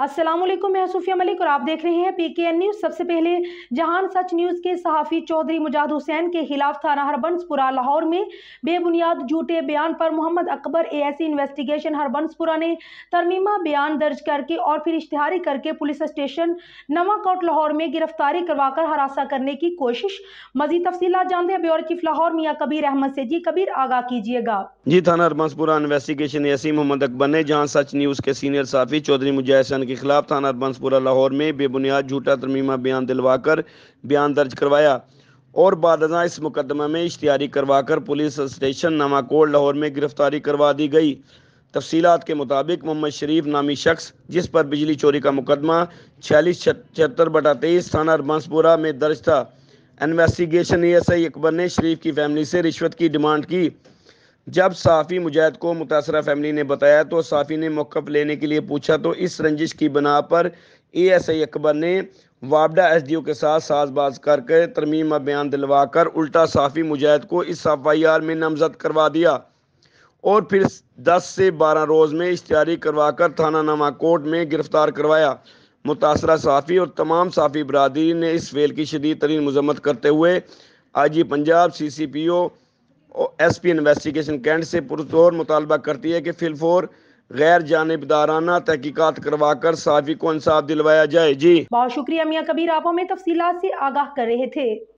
असलम मैं सूफिया मलिक और आप देख रहे हैं पी के एन न्यूज़ सबसे पहले जहान सच न्यूज़ के सहाफ़ी चौधरी मुजाद हुसैन के खिलाफ थाना हरबंसपुरा लाहौर में बेबुनियाद झूठे बयान पर Mohammad Akbar A S investigation Harbanspura ने तरमीमा बयान दर्ज करके और फिर इश्तहारी करके पुलिस स्टेशन नवाकोट लाहौर में गिरफ्तारी करवाकर हरासा करने की कोशिश मजीद तफसी जानते हैं ब्यूरो चीफ लाहौर मियाँ कबीर अहमद से जी कबीर आगाह कीजिएगा जी थाना हरबंसपुरा इन्वेस्टिगेशन ए मोहम्मद अकबर ने जहाँ सच न्यूज़ के सीनियर सहाफी चौधरी मुजाहसन खान के खिलाफ थाना बंसपुरा लाहौर में बेबुनियाद झूठा तरमीमा बयान दिलवाकर बयान दर्ज करवाया और बाद इस मुकदमा में इश्तियारी करवाकर पुलिस स्टेशन नमाकोड़ लाहौर में गिरफ्तारी करवा दी गई तफसीलात के मुताबिक मोहम्मद शरीफ नामी शख्स जिस पर बिजली चोरी का मुकदमा छियालीस छिहत्तर बटा तेईस थाना बंसपुरा में दर्ज था इन्वेस्टिगेशन एस आई अकबर ने शरीफ की फैमिली से रिश्वत की डिमांड की जब साफ़ी मुजैद को मुतासर फैमिली ने बताया तो साफ़ी ने मौक़ लेने के लिए पूछा तो इस रंजिश की बना पर ए एस आई अकबर ने वाबडा एस डी ओ के साथ साजबाज करके तरमीम बयान दिलवा कर उल्टा साफ़ी मुजैद को इस एफ आई आर में नामजद करवा दिया और फिर दस से बारह रोज़ में इश्तारी करवा कर थाना नामा कोर्ट में गिरफ्तार करवाया मुतासर साफ़ी और तमाम साफ़ी बरदरी ने इस फेल की शदीद तरीन मजम्मत करते हुए I G Punjab C C P O S P investigation cantt से पुरजोर मुतालबा करती है कि फिलफोर गैर जानबदाराना तहकीकत करवा कर साफी को इंसाफ दिलवाया जाए जी बहुत शुक्रिया मियाँ कबीर आप हमें तफसी से आगाह कर रहे थे